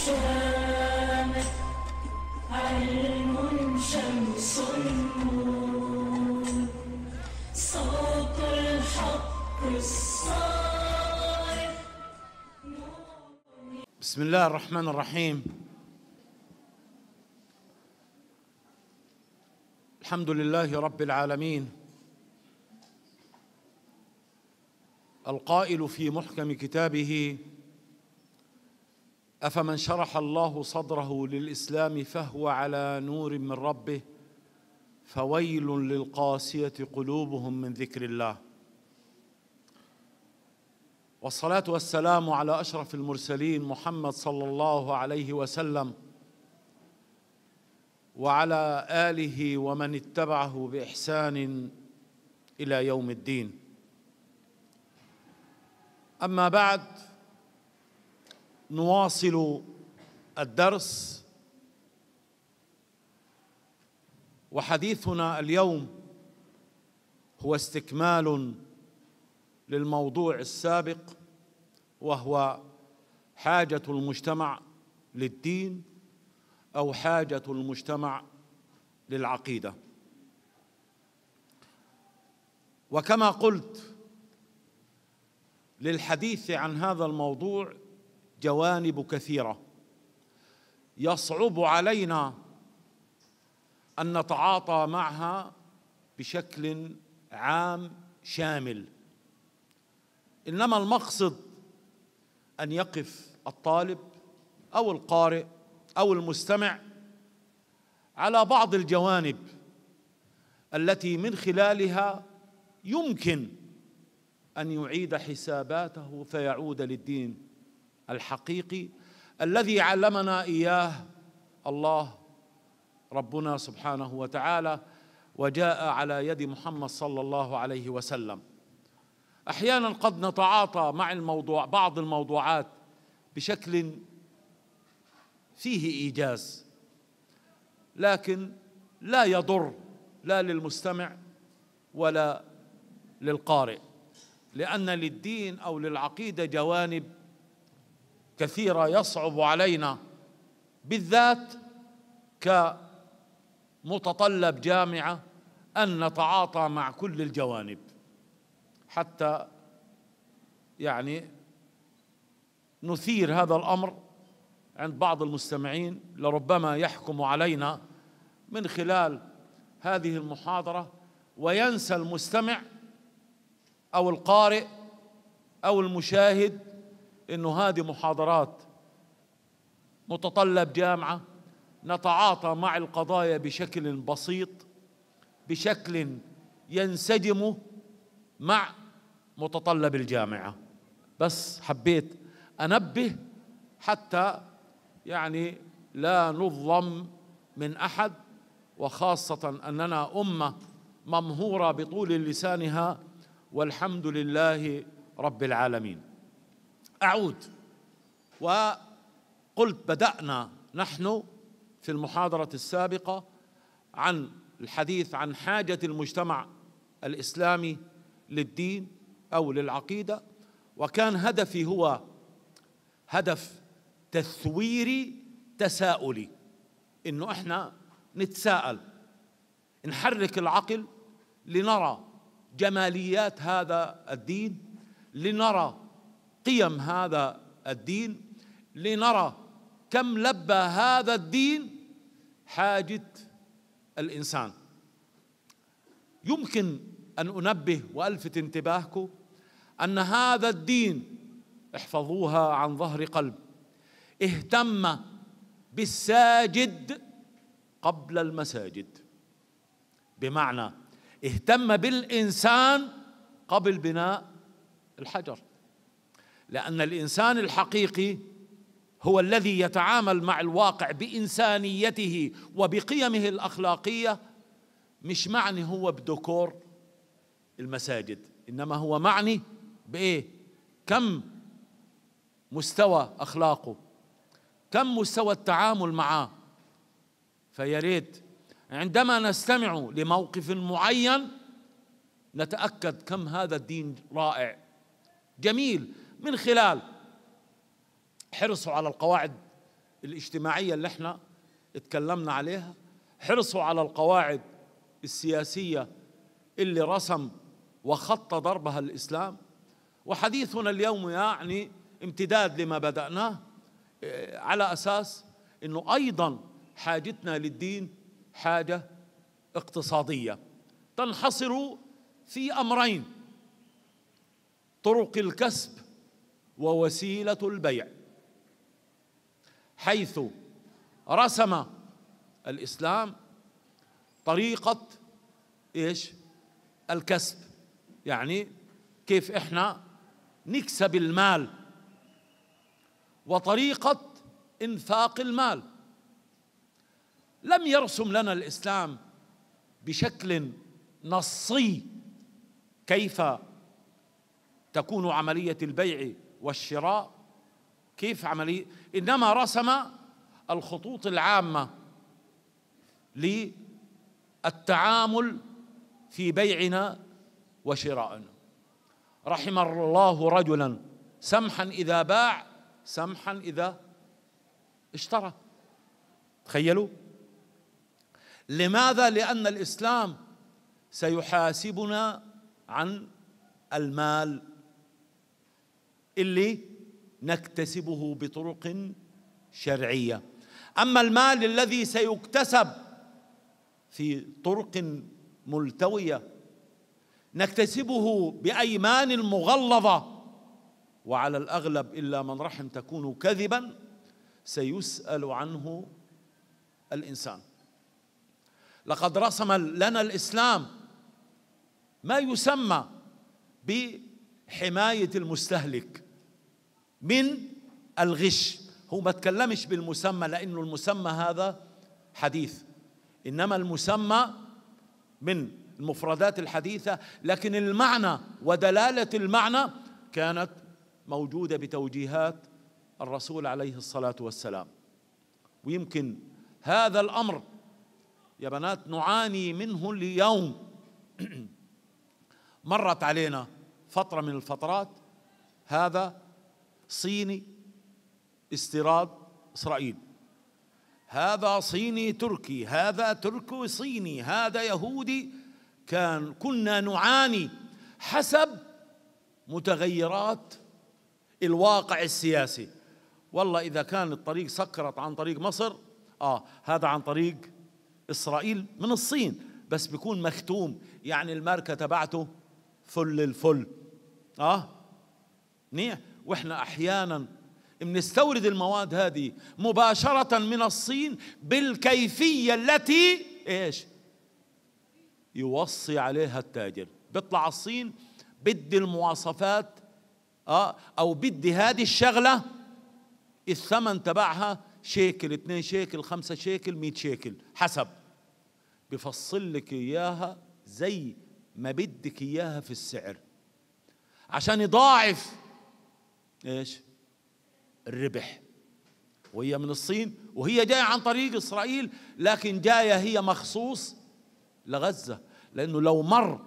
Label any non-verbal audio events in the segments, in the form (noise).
بسم الله الرحمن الرحيم الحمد لله رب العالمين القائل في محكم كتابه افمن شرح الله صدره للاسلام فهو على نور من ربه فويل للقاسيه قلوبهم من ذكر الله والصلاه والسلام على اشرف المرسلين محمد صلى الله عليه وسلم وعلى اله ومن اتبعه باحسان الى يوم الدين اما بعد نواصل الدرس وحديثنا اليوم هو استكمال للموضوع السابق وهو حاجه المجتمع للدين او حاجه المجتمع للعقيده وكما قلت للحديث عن هذا الموضوع جوانب كثيره يصعب علينا ان نتعاطى معها بشكل عام شامل انما المقصد ان يقف الطالب او القارئ او المستمع على بعض الجوانب التي من خلالها يمكن ان يعيد حساباته فيعود للدين الحقيقي الذي علمنا اياه الله ربنا سبحانه وتعالى وجاء على يد محمد صلى الله عليه وسلم احيانا قد نتعاطى مع الموضوع بعض الموضوعات بشكل فيه ايجاز لكن لا يضر لا للمستمع ولا للقارئ لان للدين او للعقيده جوانب كثيره يصعب علينا بالذات كمتطلب جامعه ان نتعاطى مع كل الجوانب حتى يعني نثير هذا الامر عند بعض المستمعين لربما يحكم علينا من خلال هذه المحاضره وينسى المستمع او القارئ او المشاهد انه هذه محاضرات متطلب جامعه نتعاطى مع القضايا بشكل بسيط بشكل ينسجم مع متطلب الجامعه بس حبيت انبه حتى يعني لا نظلم من احد وخاصه اننا امه ممهوره بطول لسانها والحمد لله رب العالمين أعود وقلت بدأنا نحن في المحاضرة السابقة عن الحديث عن حاجة المجتمع الإسلامي للدين أو للعقيدة وكان هدفي هو هدف تثويري تساؤلي إنه إحنا نتساءل نحرك العقل لنرى جماليات هذا الدين لنرى قيم هذا الدين لنرى كم لبى هذا الدين حاجة الإنسان يمكن أن أنبه وألفت انتباهكم أن هذا الدين احفظوها عن ظهر قلب اهتم بالساجد قبل المساجد بمعنى اهتم بالإنسان قبل بناء الحجر لأن الإنسان الحقيقي هو الذي يتعامل مع الواقع بإنسانيته وبقيمه الأخلاقية مش معني هو بدكور المساجد إنما هو معني بإيه كم مستوى أخلاقه كم مستوى التعامل معه فيريد عندما نستمع لموقف معين نتأكد كم هذا الدين رائع جميل من خلال حرصوا على القواعد الاجتماعية اللي احنا اتكلمنا عليها حرصوا على القواعد السياسية اللي رسم وخط ضربها الإسلام وحديثنا اليوم يعني امتداد لما بدأناه آه، على أساس أنه أيضا حاجتنا للدين حاجة اقتصادية تنحصر في أمرين طرق الكسب ووسيله البيع حيث رسم الاسلام طريقه ايش الكسب يعني كيف احنا نكسب المال وطريقه انفاق المال لم يرسم لنا الاسلام بشكل نصي كيف تكون عمليه البيع والشراء كيف عملية إنما رسم الخطوط العامة للتعامل في بيعنا وشرائنا رحم الله رجلا سمحا إذا باع سمحا إذا اشترى تخيلوا لماذا لأن الإسلام سيحاسبنا عن المال اللي نكتسبه بطرق شرعيه اما المال الذي سيكتسب في طرق ملتويه نكتسبه بايمان مغلظه وعلى الاغلب الا من رحم تكون كذبا سيسال عنه الانسان لقد رسم لنا الاسلام ما يسمى ب حماية المستهلك من الغش هو ما تكلمش بالمسمى لأنه المسمى هذا حديث إنما المسمى من المفردات الحديثة لكن المعنى ودلالة المعنى كانت موجودة بتوجيهات الرسول عليه الصلاة والسلام ويمكن هذا الأمر يا بنات نعاني منه اليوم (clears throat) مرت علينا فترة من الفترات هذا صيني استيراد إسرائيل هذا صيني تركي هذا تركي صيني هذا يهودي كان كنا نعاني حسب متغيرات الواقع السياسي والله إذا كان الطريق سكرت عن طريق مصر آه هذا عن طريق إسرائيل من الصين بس بيكون مختوم يعني الماركة تبعته فل الفل اه منيح واحنا احيانا بنستورد المواد هذه مباشرة من الصين بالكيفية التي ايش؟ يوصي عليها التاجر بيطلع الصين بدي المواصفات اه او بدي هذه الشغلة الثمن تبعها شيكل اثنين شيكل خمسة شيكل 100 شيكل حسب بفصل لك اياها زي ما بدك اياها في السعر عشان يضاعف ايش الربح وهي من الصين وهي جايه عن طريق اسرائيل لكن جايه هي مخصوص لغزه لانه لو مر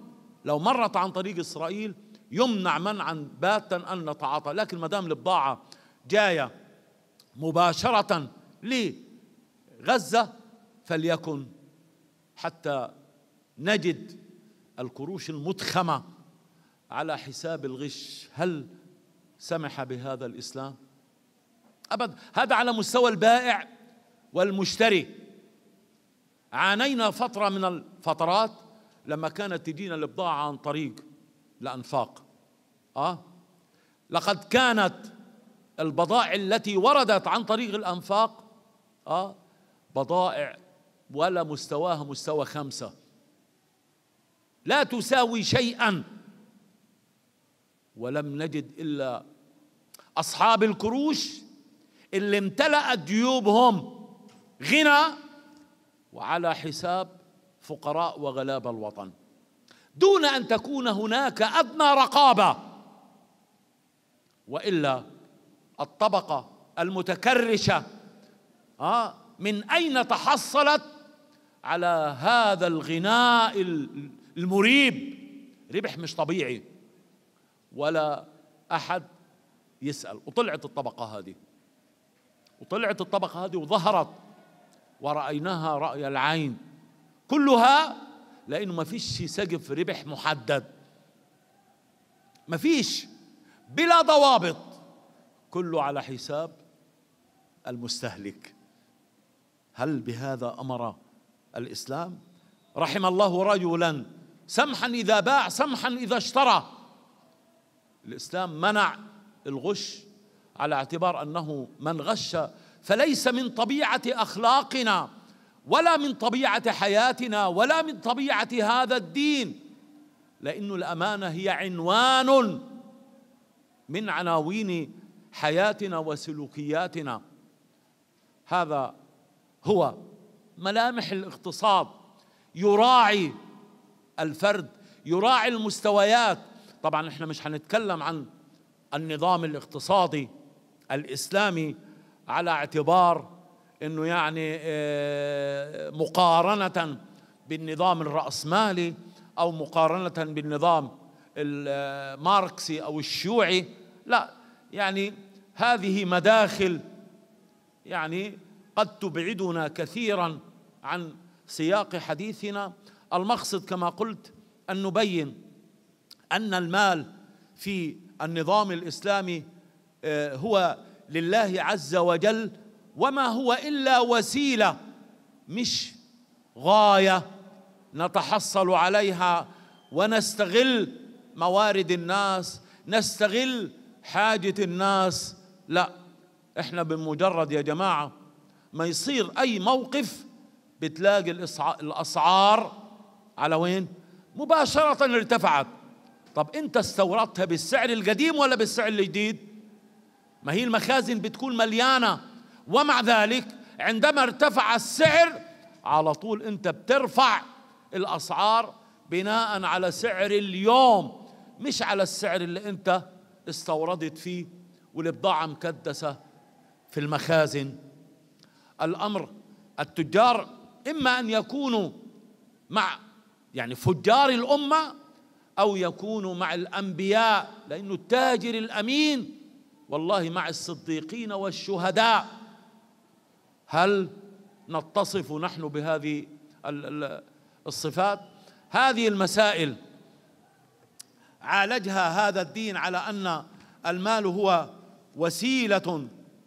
لو مرت عن طريق اسرائيل يمنع منعا باتا ان نتعاطى لكن ما دام البضاعه جايه مباشره لغزه فليكن حتى نجد القروش المتخمه على حساب الغش هل سمح بهذا الإسلام؟ أبدا هذا على مستوى البائع والمشتري عانينا فترة من الفترات لما كانت تجينا البضاعة عن طريق الأنفاق أه؟ لقد كانت البضائع التي وردت عن طريق الأنفاق أه؟ بضائع ولا مستواها مستوى خمسة لا تساوي شيئا ولم نجد إلا أصحاب الكروش اللي امتلأت جيوبهم غنى وعلى حساب فقراء وغلاب الوطن دون أن تكون هناك أدنى رقابة وإلا الطبقة المتكرشة آه، من أين تحصلت على هذا الغناء المريب ربح مش طبيعي ولا أحد يسأل وطلعت الطبقة هذه وطلعت الطبقة هذه وظهرت ورأيناها رأي العين كلها لأنه ما فيش سقف ربح محدد ما فيش بلا ضوابط كله على حساب المستهلك هل بهذا أمر الإسلام رحم الله رجلا سمحا إذا باع سمحا إذا اشترى الإسلام منع الغش على اعتبار أنه من غش فليس من طبيعة أخلاقنا ولا من طبيعة حياتنا ولا من طبيعة هذا الدين لأن الأمانة هي عنوان من عناوين حياتنا وسلوكياتنا هذا هو ملامح الاقتصاد يراعي الفرد يراعي المستويات طبعا احنا مش هنتكلم عن النظام الاقتصادي الاسلامي على اعتبار انه يعني آه، مقارنه بالنظام الراسمالي او مقارنه بالنظام الماركسي او الشيوعي لا يعني هذه مداخل يعني قد تبعدنا كثيرا عن سياق حديثنا المقصد كما قلت ان نبين أن المال في النظام الإسلامي آه، هو لله عز وجل وما هو إلا وسيلة مش غاية نتحصل عليها ونستغل موارد الناس نستغل حاجة الناس لا احنا بمجرد يا جماعة ما يصير أي موقف بتلاقي الأسعار على وين؟ مباشرة ارتفعت طب انت استوردتها بالسعر القديم ولا بالسعر الجديد ما هي المخازن بتكون مليانه ومع ذلك عندما ارتفع السعر على طول انت بترفع الاسعار بناء على سعر اليوم مش على السعر اللي انت استوردت فيه والبضاعه مكدسه في المخازن الامر التجار اما ان يكونوا مع يعني فجار الامه أو يكون مع الأنبياء لأنه التاجر الأمين والله مع الصديقين والشهداء هل نتصف نحن بهذه الصفات هذه المسائل عالجها هذا الدين على أن المال هو وسيلة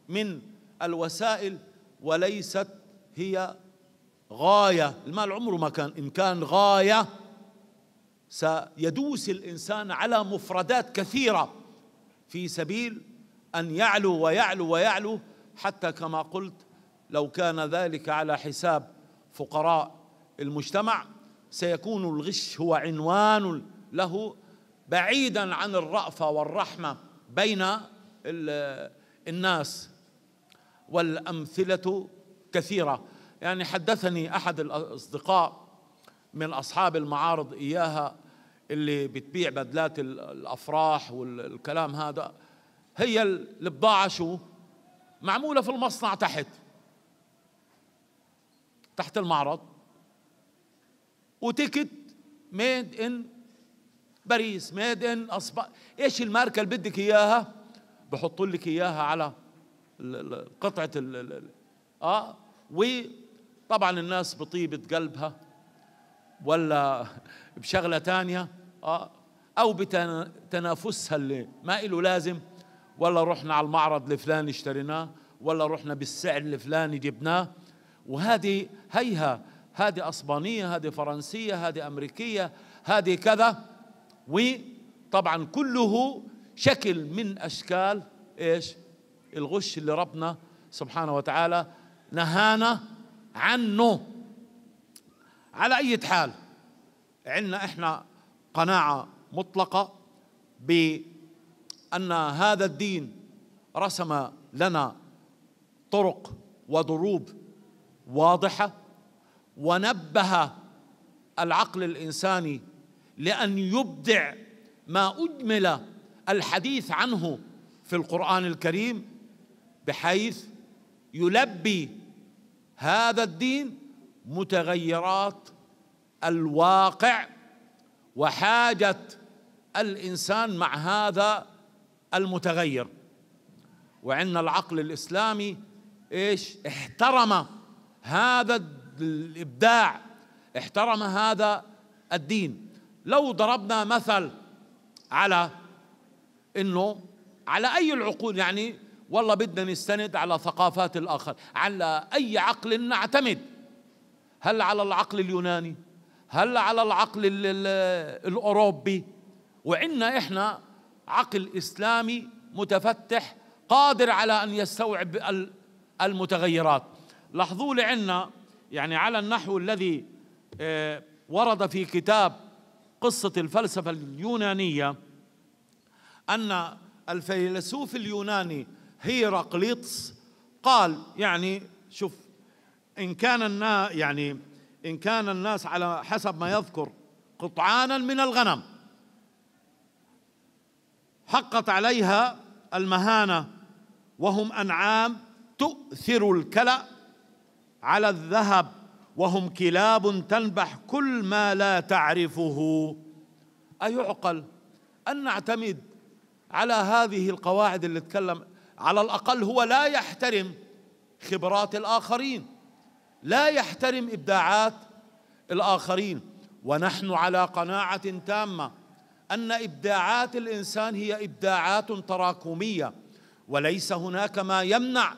من الوسائل وليست هي غاية المال عمره ما كان إن كان غاية سيدوس الانسان على مفردات كثيره في سبيل ان يعلو ويعلو ويعلو حتى كما قلت لو كان ذلك على حساب فقراء المجتمع سيكون الغش هو عنوان له بعيدا عن الرأفة والرحمة بين الناس والأمثلة كثيرة يعني حدثني أحد الأصدقاء من أصحاب المعارض إياها اللي بتبيع بدلات الأفراح والكلام هذا هي البضاعة شو معمولة في المصنع تحت تحت المعرض وتيكت ميد ان باريس ميد ان أصبع. ايش الماركة اللي بدك اياها بحطوا لك اياها على قطعة اه وطبعا الناس بطيبة قلبها ولا بشغلة تانية آه أو بتنافسها اللي ما إله لازم ولا رحنا على المعرض الفلاني اشتريناه ولا رحنا بالسعر الفلاني جبناه وهذه هيها هذه أسبانية هذه فرنسية هذه أمريكية هذه كذا وطبعا كله شكل من أشكال إيش الغش اللي ربنا سبحانه وتعالى نهانا عنه على أي حال عندنا إحنا قناعة مطلقة بأن هذا الدين رسم لنا طرق وضروب واضحة ونبه العقل الإنساني لأن يبدع ما أجمل الحديث عنه في القرآن الكريم بحيث يلبي هذا الدين متغيرات الواقع وحاجة الإنسان مع هذا المتغير وعندنا العقل الإسلامي إيش احترم هذا الإبداع احترم هذا الدين لو ضربنا مثل على انه على اي العقول يعني والله بدنا نستند على ثقافات الاخر على اي عقل نعتمد هل على العقل اليوناني هل على العقل الأوروبي وعنا إحنا عقل إسلامي متفتح قادر على أن يستوعب المتغيرات لاحظوا لي عنا يعني على النحو الذي آه، ورد في كتاب قصة الفلسفة اليونانية أن الفيلسوف اليوناني هيراقليطس قال يعني شوف إن كان الناس يعني إن كان الناس على حسب ما يذكر قطعانا من الغنم حقت عليها المهانة وهم أنعام تؤثر الكلأ على الذهب وهم كلاب تنبح كل ما لا تعرفه أيعقل أن نعتمد على هذه القواعد اللي تكلم على الأقل هو لا يحترم خبرات الآخرين لا يحترم إبداعات الآخرين ونحن على قناعة تامة أن إبداعات الإنسان هي إبداعات تراكمية وليس هناك ما يمنع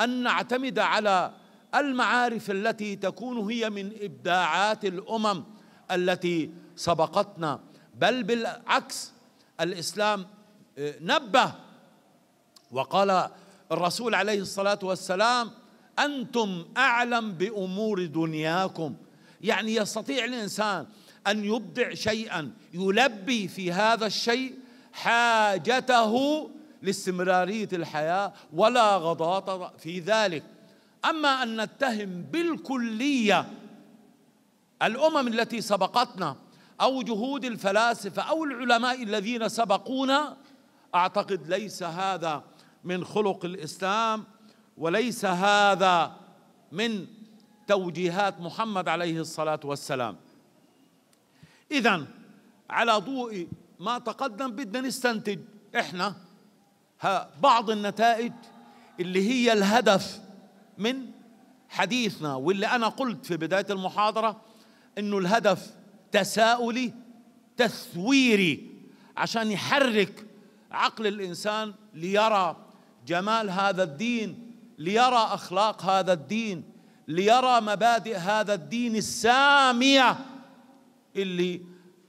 أن نعتمد على المعارف التي تكون هي من إبداعات الأمم التي سبقتنا بل بالعكس الإسلام آه، نبه وقال الرسول عليه الصلاة والسلام أنتم أعلم بأمور دنياكم يعني يستطيع الإنسان أن يبدع شيئا يلبي في هذا الشيء حاجته لاستمرارية الحياة ولا غضاضة في ذلك أما أن نتهم بالكلية الأمم التي سبقتنا أو جهود الفلاسفة أو العلماء الذين سبقونا أعتقد ليس هذا من خلق الإسلام وليس هذا من توجيهات محمد عليه الصلاة والسلام إذا على ضوء ما تقدم بدنا نستنتج إحنا بعض النتائج اللي هي الهدف من حديثنا واللي أنا قلت في بداية المحاضرة إنه الهدف تساؤلي تثويري عشان يحرك عقل الإنسان ليرى جمال هذا الدين ليرى اخلاق هذا الدين ليرى مبادئ هذا الدين الساميه اللي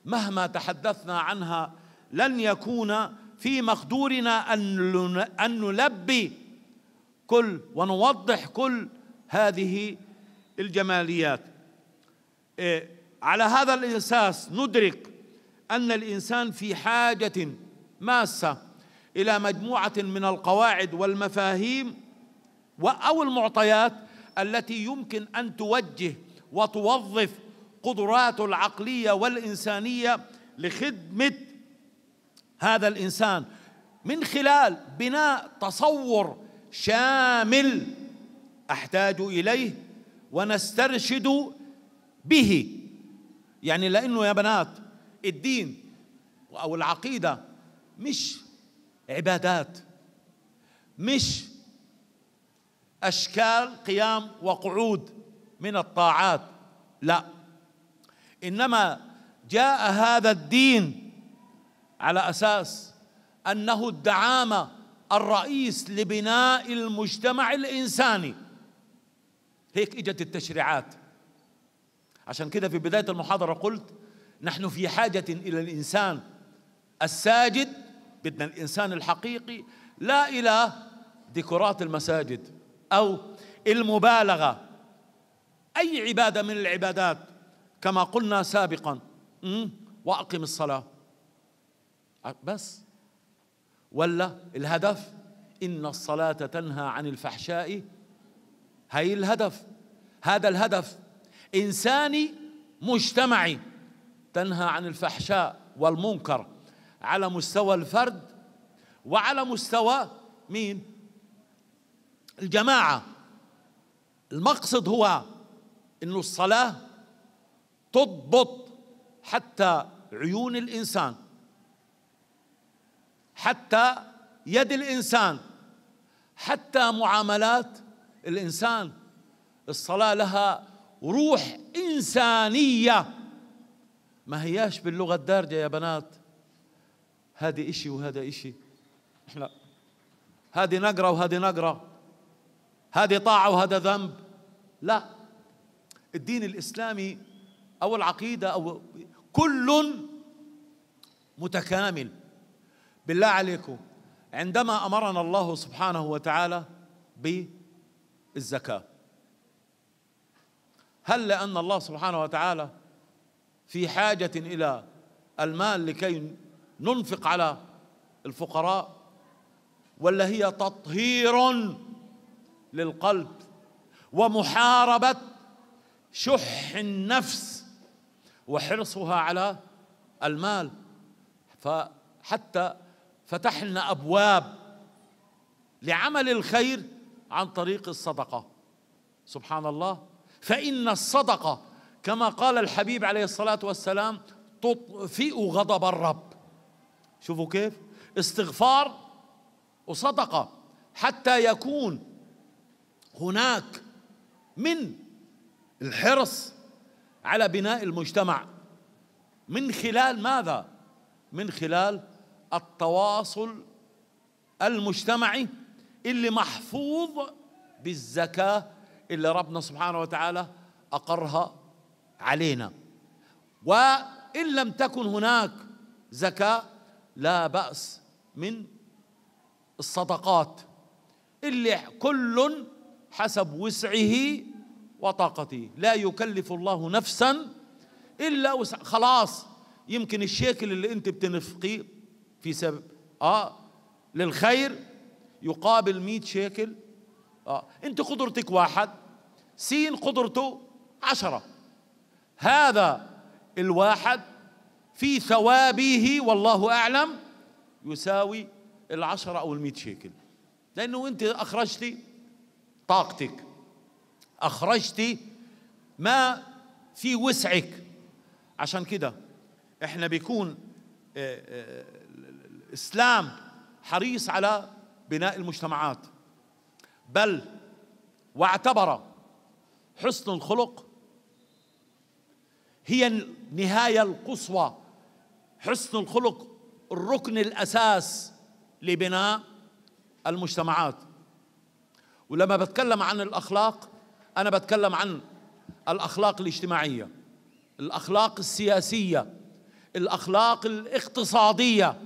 مهما تحدثنا عنها لن يكون في مقدورنا ان ان نلبي كل ونوضح كل هذه الجماليات إيه، على هذا الاساس ندرك ان الانسان في حاجه ماسه الى مجموعه من القواعد والمفاهيم أو المعطيات التي يمكن أن توجه وتوظف قدراته العقلية والإنسانية لخدمة هذا الإنسان من خلال بناء تصور شامل أحتاج إليه ونسترشد به يعني لأنه يا بنات الدين أو العقيدة مش عبادات مش أشكال قيام وقعود من الطاعات لا إنما جاء هذا الدين على أساس أنه الدعامة الرئيس لبناء المجتمع الإنساني هيك إجت التشريعات عشان كده في بداية المحاضرة قلت نحن في حاجة إلى الإنسان الساجد بدنا الإنسان الحقيقي لا إلى ديكورات المساجد أو المبالغة أي عبادة من العبادات كما قلنا سابقا وأقم الصلاة بس ولا الهدف إن الصلاة تنهى عن الفحشاء هي الهدف هذا الهدف إنساني مجتمعي تنهى عن الفحشاء والمنكر على مستوى الفرد وعلى مستوى مين الجماعه المقصد هو انه الصلاه تضبط حتى عيون الانسان حتى يد الانسان حتى معاملات الانسان الصلاه لها روح انسانيه ما هياش باللغه الدارجه يا بنات هذه اشي وهذا اشي لا هذه نقره وهذه نقره هذه طاعة وهذا ذنب لا الدين الإسلامي أو العقيدة أو كل متكامل بالله عليكم عندما أمرنا الله سبحانه وتعالى بالزكاة هل لأن الله سبحانه وتعالى في حاجة إلى المال لكي ننفق على الفقراء ولا هي تطهير للقلب ومحاربة شح النفس وحرصها على المال فحتى فتحنا أبواب لعمل الخير عن طريق الصدقة سبحان الله فإن الصدقة كما قال الحبيب عليه الصلاة والسلام تطفئ غضب الرب شوفوا كيف استغفار وصدقة حتى يكون هناك من الحرص على بناء المجتمع من خلال ماذا من خلال التواصل المجتمعي اللي محفوظ بالزكاه اللي ربنا سبحانه وتعالى اقرها علينا وان لم تكن هناك زكاه لا باس من الصدقات اللي كل حسب وسعه وطاقته لا يكلف الله نفسا الا وسع خلاص يمكن الشكل اللي انت بتنفقيه في سبب اه للخير يقابل 100 شيكل اه انت قدرتك واحد سين قدرته عشرة هذا الواحد في ثوابه والله أعلم يساوي العشرة أو المئة شيكل لأنه أنت أخرجتي طاقتك أخرجت ما في وسعك عشان كده احنا بيكون آه، آه، الإسلام حريص على بناء المجتمعات بل واعتبر حسن الخلق هي النهاية القصوى حسن الخلق الركن الأساس لبناء المجتمعات ولما بتكلم عن الأخلاق أنا بتكلم عن الأخلاق الاجتماعية الأخلاق السياسية الأخلاق الاقتصادية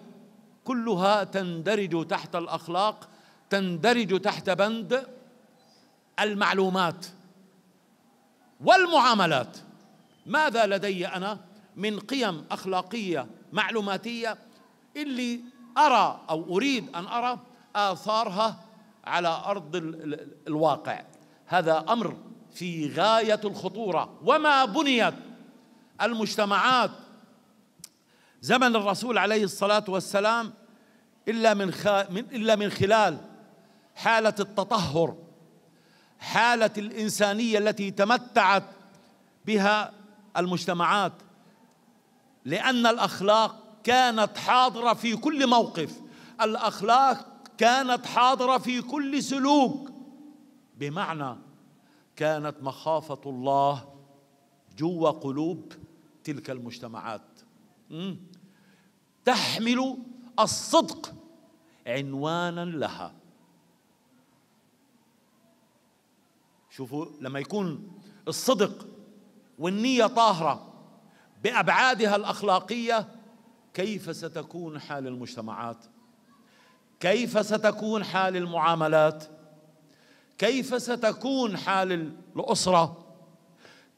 كلها تندرج تحت الأخلاق تندرج تحت بند المعلومات والمعاملات ماذا لدي أنا من قيم أخلاقية معلوماتية اللي أرى أو أريد أن أرى آثارها على أرض الواقع هذا أمر في غاية الخطورة وما بنيت المجتمعات زمن الرسول عليه الصلاة والسلام إلا من, خ... من إلا من خلال حالة التطهر حالة الإنسانية التي تمتعت بها المجتمعات لأن الأخلاق كانت حاضرة في كل موقف الأخلاق كانت حاضرة في كل سلوك بمعنى كانت مخافة الله جوا قلوب تلك المجتمعات تحمل الصدق عنوانا لها شوفوا لما يكون الصدق والنية طاهرة بأبعادها الأخلاقية كيف ستكون حال المجتمعات كيف ستكون حال المعاملات كيف ستكون حال الاسره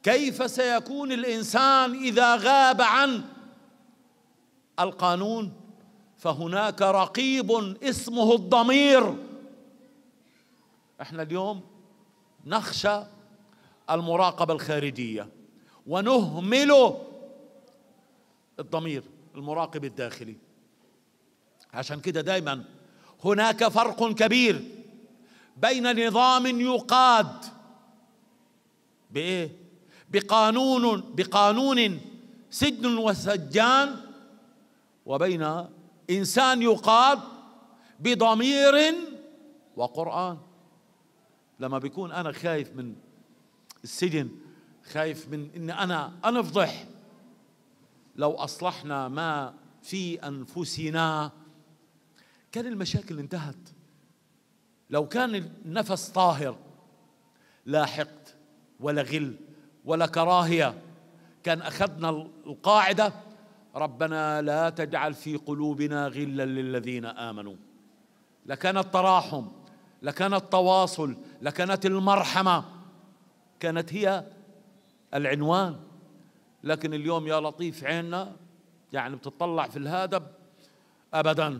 كيف سيكون الانسان اذا غاب عن القانون فهناك رقيب اسمه الضمير احنا اليوم نخشى المراقبه الخارجيه ونهمل الضمير المراقب الداخلي عشان كده دايما هناك فرق كبير بين نظام يقاد بايه بقانون بقانون سجن وسجان وبين انسان يقاد بضمير وقران لما بكون انا خايف من السجن خايف من ان انا انفضح لو اصلحنا ما في انفسنا كان المشاكل انتهت لو كان النفس طاهر لا حقد ولا غل ولا كراهيه كان اخذنا القاعده ربنا لا تجعل في قلوبنا غلا للذين امنوا لكان التراحم لكان التواصل لكانت المرحمه كانت هي العنوان لكن اليوم يا لطيف عيننا يعني بتطلع في الهادب ابدا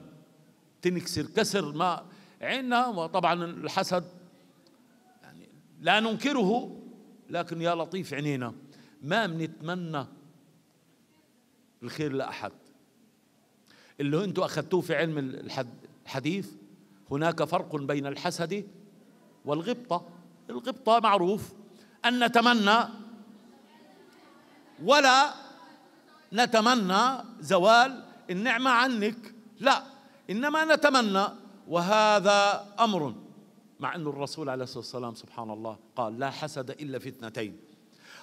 تنكسر كسر ما عنا وطبعا الحسد يعني لا ننكره لكن يا لطيف عينينا ما بنتمنى الخير لأحد اللي انتم أخذتوه في علم الحديث هناك فرق بين الحسد والغبطة الغبطة معروف أن نتمنى ولا نتمنى زوال النعمة عنك لا إنما نتمنى وهذا أمر مع أن الرسول عليه الصلاة والسلام سبحان الله قال لا حسد إلا في اثنتين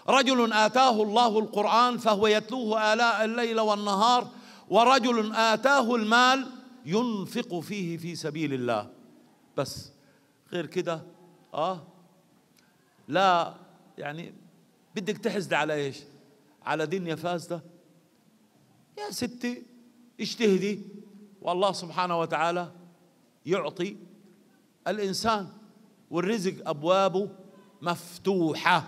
رجل آتاه الله القرآن فهو يتلوه آلاء الليل والنهار ورجل آتاه المال ينفق فيه في سبيل الله بس غير كده آه لا يعني بدك تحسد على إيش على دنيا فاسدة يا ستي اجتهدي والله سبحانه وتعالى يعطي الإنسان والرزق أبوابه مفتوحة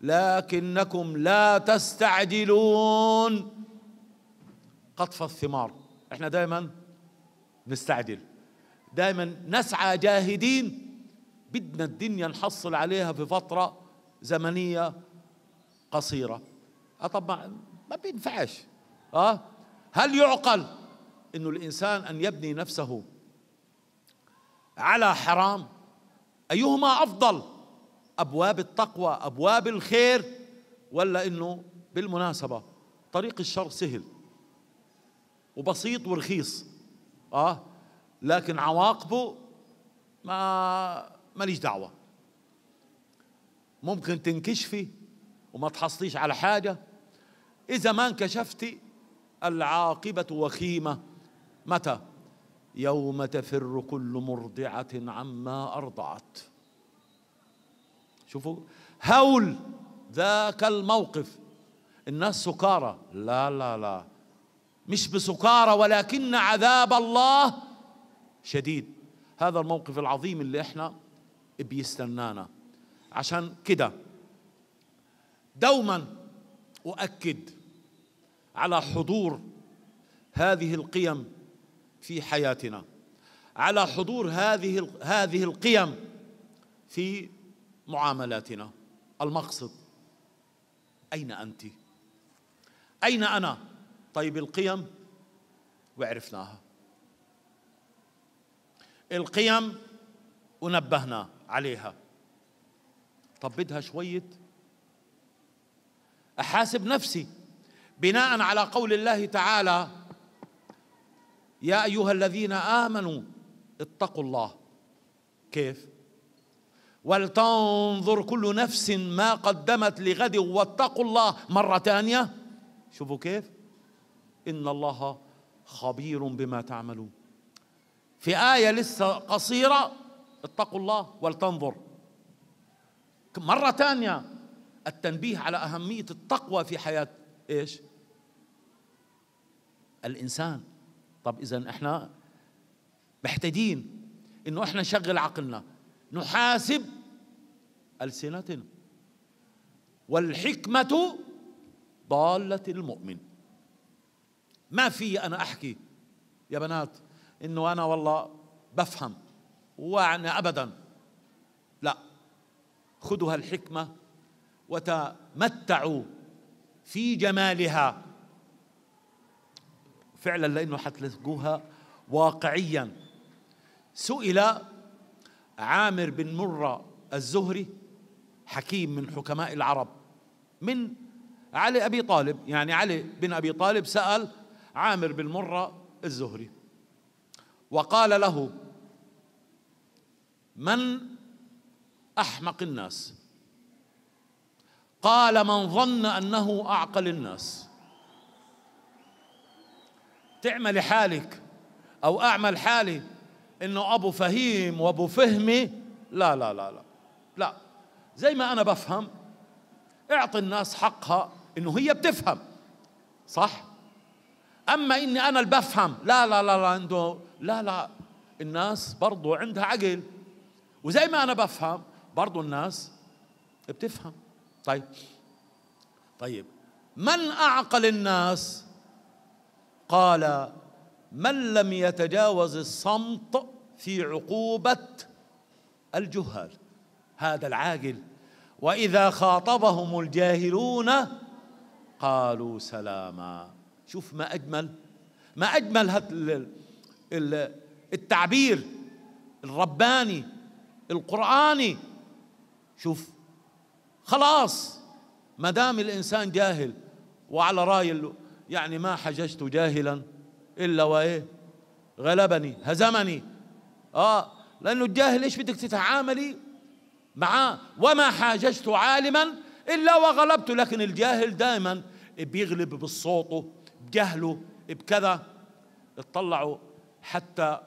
لكنكم لا تستعجلون قطف الثمار احنا دائما نستعجل دائما نسعى جاهدين بدنا الدنيا نحصل عليها في فترة زمنية قصيرة أه، طبعا ما بينفعش اه هل يعقل انه الانسان ان يبني نفسه على حرام ايهما افضل ابواب التقوى ابواب الخير ولا انه بالمناسبه طريق الشر سهل وبسيط ورخيص اه لكن عواقبه ما ماليش دعوه ممكن تنكشفي وما تحصليش على حاجه اذا ما انكشفتي العاقبه وخيمه متى يوم تفر كل مرضعة عما أرضعت شوفوا هول ذاك الموقف الناس سكارى لا لا لا مش بسكارى ولكن عذاب الله شديد هذا الموقف العظيم اللي احنا بيستنانا عشان كده دوما أؤكد على حضور هذه القيم في حياتنا على حضور هذه هذه القيم في معاملاتنا المقصد اين انت اين انا طيب القيم وعرفناها القيم ونبهنا عليها طب بدها شويه احاسب نفسي بناء على قول الله تعالى يا ايها الذين امنوا اتقوا الله كيف ولتنظر كل نفس ما قدمت لغد واتقوا الله مره ثانيه شوفوا كيف ان الله خبير بما تعملون في ايه لسه قصيره اتقوا الله ولتنظر مره ثانيه التنبيه على اهميه التقوى في حياه ايش الانسان طب اذا احنا محتاجين انه احنا نشغل عقلنا نحاسب السنتنا والحكمه ضاله المؤمن ما في انا احكي يا بنات انه انا والله بفهم وانا ابدا لا خذوا الحكمه وتمتعوا في جمالها فعلا لانه حتلاقوها واقعيا سئل عامر بن مره الزهري حكيم من حكماء العرب من علي ابي طالب يعني علي بن ابي طالب سال عامر بن مره الزهري وقال له من احمق الناس قال من ظن انه اعقل الناس تعملي حالك او اعمل حالي انه ابو فهيم وابو فهمي لا لا لا لا لا زي ما انا بفهم اعطي الناس حقها انه هي بتفهم صح اما اني انا اللي بفهم لا لا لا لا عنده لا لا الناس برضو عندها عقل وزي ما انا بفهم برضو الناس بتفهم طيب طيب من اعقل الناس قال من لم يتجاوز الصمت في عقوبة الجهال هذا العاقل وإذا خاطبهم الجاهلون قالوا سلاما شوف ما أجمل ما أجمل التعبير الرباني القرآني شوف خلاص ما دام الإنسان جاهل وعلى رأي يعني ما حججت جاهلا إلا وإيه غلبني هزمني آه لأنه الجاهل إيش بدك تتعاملي معاه وما حاججت عالما إلا وغلبت لكن الجاهل دائما بيغلب بصوته بجهله بكذا اطلعوا حتى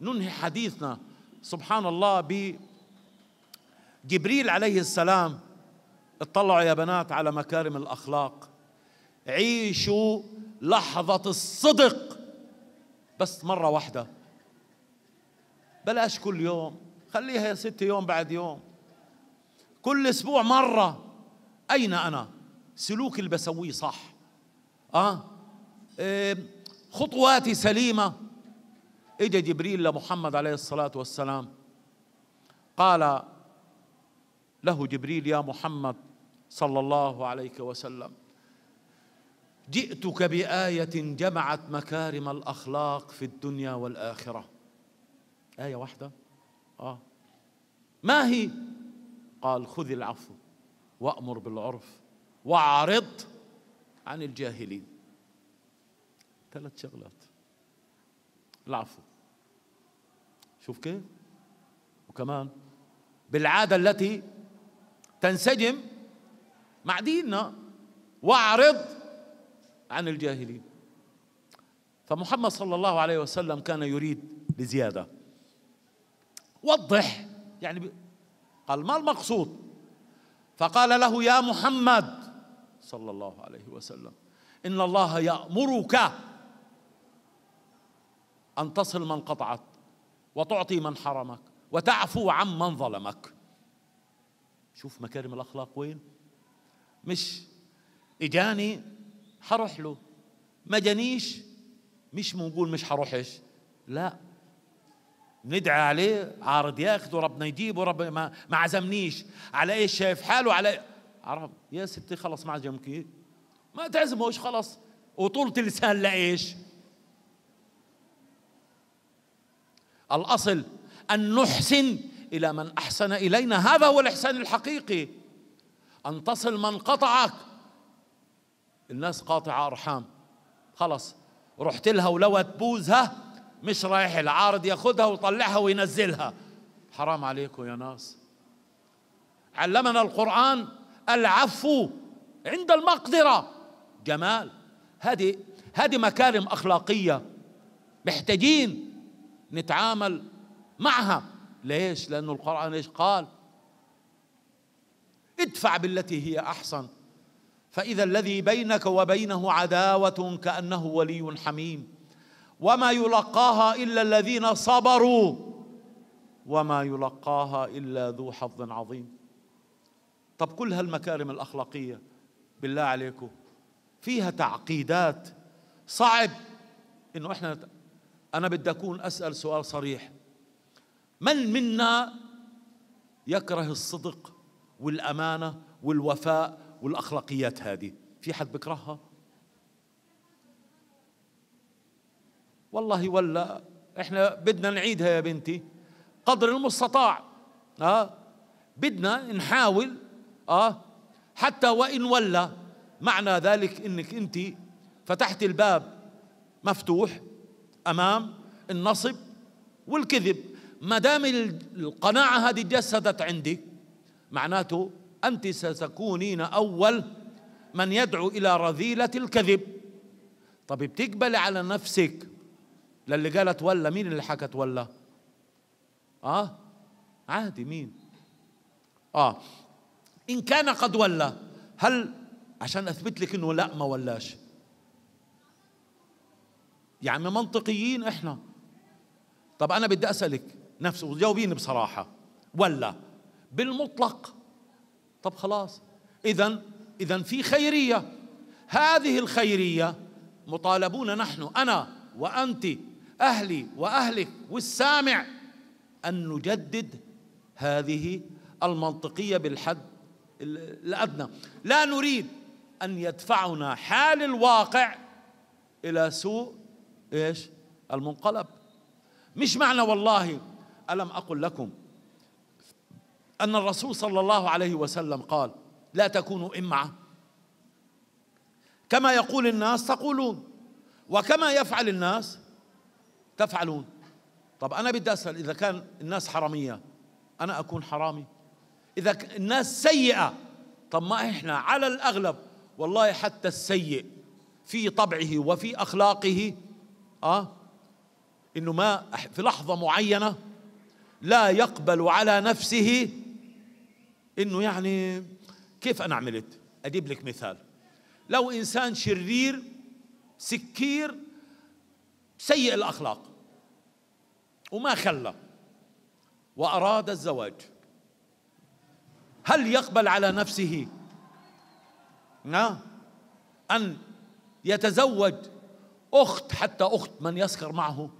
ننهي حديثنا سبحان الله ب جبريل عليه السلام اطلعوا يا بنات على مكارم الأخلاق عيشوا لحظة الصدق بس مرة واحدة بلاش كل يوم خليها يا ست يوم بعد يوم كل اسبوع مرة أين أنا سلوك اللي بسويه صح أه إيه خطواتي سليمة إجا جبريل لمحمد عليه الصلاة والسلام قال له جبريل يا محمد صلى الله عليه وسلم جئتك بآية جمعت مكارم الأخلاق في الدنيا والآخرة آية واحدة آه ما هي قال خذ العفو وأمر بالعرف وأعرض عن الجاهلين ثلاث شغلات العفو شوف كيف وكمان بالعادة التي تنسجم مع ديننا واعرض عن الجاهلين فمحمد صلى الله عليه وسلم كان يريد لزيادة وضح يعني قال ما المقصود فقال له يا محمد صلى الله عليه وسلم إن الله يأمرك أن تصل من قطعت وتعطي من حرمك وتعفو عن من ظلمك شوف مكارم الأخلاق وين مش إجاني حروح له ما جانيش مش بنقول مش حروحش لا ندعي عليه عارض ياخذه ربنا يجيبه رب ما, ما عزمنيش على ايش شايف حاله على إيه؟ عرب يا ستي خلص ما عزمك ما تعزموش خلص وطولة اللسان لا الاصل ان نحسن الى من احسن الينا هذا هو الاحسان الحقيقي ان تصل من قطعك الناس قاطعة أرحام خلاص رحت لها ولو تبوزها مش رايح العارض ياخدها ويطلعها وينزلها حرام عليكم يا ناس علمنا القرآن العفو عند المقدرة جمال هذه هذه مكارم أخلاقية محتاجين نتعامل معها ليش؟ لأن القرآن ايش قال؟ ادفع بالتي هي أحسن فإذا الذي بينك وبينه عداوة كأنه ولي حميم وما يلقاها إلا الذين صبروا وما يلقاها إلا ذو حظ عظيم طب كل هالمكارم الأخلاقية بالله عليكم فيها تعقيدات صعب انه احنا انا بدي اكون اسال سؤال صريح من منا يكره الصدق والامانه والوفاء والاخلاقيات هذه في حد بكرهها والله ولا احنا بدنا نعيدها يا بنتي قدر المستطاع اه بدنا نحاول اه حتى وان ولى معنى ذلك انك انت فتحت الباب مفتوح امام النصب والكذب ما دام القناعه هذه جسدت عندك معناته أنت ستكونين أول من يدعو إلى رذيلة الكذب طب بتقبلي على نفسك للي قالت ولا مين اللي حكت ولا آه عادي مين آه إن كان قد ولى هل عشان أثبت لك إنه لا ما ولاش يعني منطقيين إحنا طب أنا بدي أسألك نفسه وجاوبيني بصراحة ولا بالمطلق طب خلاص إذا إذا في خيرية هذه الخيرية مطالبون نحن أنا وأنت أهلي وأهلك والسامع أن نجدد هذه المنطقية بالحد الأدنى لا نريد أن يدفعنا حال الواقع إلى سوء إيش المنقلب مش معنى والله ألم أقل لكم أن الرسول صلى الله عليه وسلم قال لا تكونوا إمعة كما يقول الناس تقولون وكما يفعل الناس تفعلون طب أنا بدي أسأل إذا كان الناس حرامية أنا أكون حرامي إذا الناس سيئة طب ما إحنا على الأغلب والله حتى السيء في طبعه وفي أخلاقه آه إنه ما في لحظة معينة لا يقبل على نفسه انه يعني كيف انا عملت اجيب لك مثال لو انسان شرير سكير سيء الاخلاق وما خلى واراد الزواج هل يقبل على نفسه ان يتزوج اخت حتى اخت من يسخر معه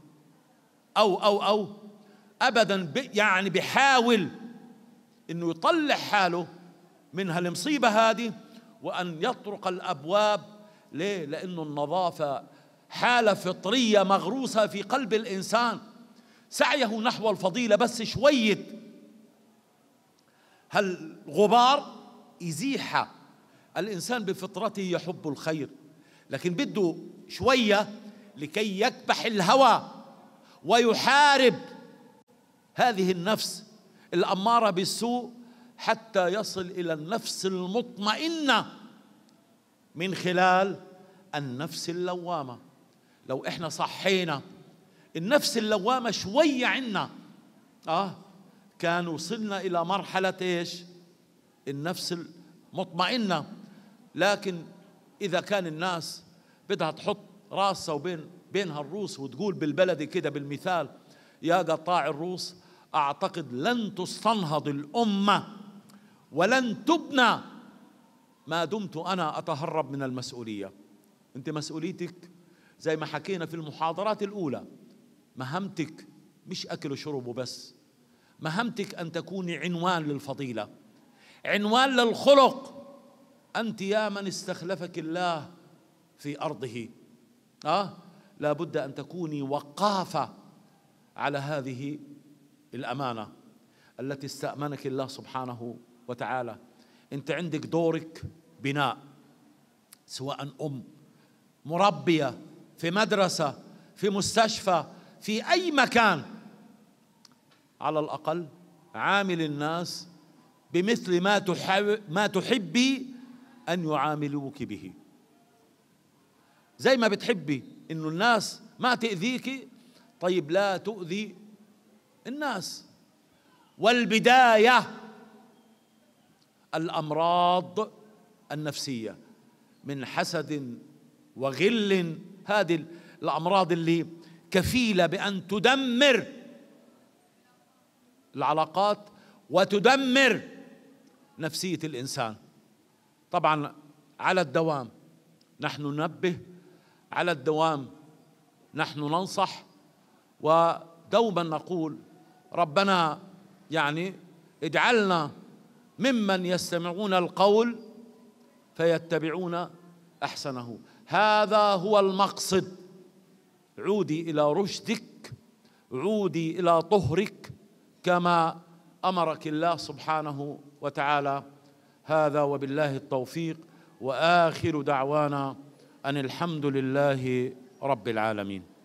او او او ابدا يعني بحاول انه يطلع حاله من هالمصيبه هذه وان يطرق الابواب ليه لانه النظافه حاله فطريه مغروسه في قلب الانسان سعيه نحو الفضيله بس شويه هالغبار يزيحها الانسان بفطرته يحب الخير لكن بده شويه لكي يكبح الهوى ويحارب هذه النفس الأمارة بالسوء حتى يصل إلى النفس المطمئنة من خلال النفس اللوامة لو إحنا صحينا النفس اللوامة شوية عنا آه كان وصلنا إلى مرحلة إيش النفس المطمئنة لكن إذا كان الناس بدها تحط راسها وبين بينها الروس وتقول بالبلدي كده بالمثال يا قطاع الروس اعتقد لن تستنهض الامه ولن تبنى ما دمت انا اتهرب من المسؤوليه انت مسؤوليتك زي ما حكينا في المحاضرات الاولى مهمتك مش اكل وشرب وبس مهمتك ان تكوني عنوان للفضيله عنوان للخلق انت يا من استخلفك الله في ارضه اه لابد ان تكوني وقافه على هذه الأمانة التي استأمنك الله سبحانه وتعالى أنت عندك دورك بناء سواء أم مربية في مدرسة في مستشفى في أي مكان على الأقل عامل الناس بمثل ما ما تحبي أن يعاملوك به زي ما بتحبي إنه الناس ما تاذيك طيب لا تؤذي الناس والبدايه الامراض النفسيه من حسد وغل هذه الامراض اللي كفيله بان تدمر العلاقات وتدمر نفسيه الانسان طبعا على الدوام نحن ننبه على الدوام نحن ننصح ودوما نقول ربنا يعني اجعلنا ممن يستمعون القول فيتبعون احسنه هذا هو المقصد عودي الى رشدك عودي الى طهرك كما امرك الله سبحانه وتعالى هذا وبالله التوفيق واخر دعوانا ان الحمد لله رب العالمين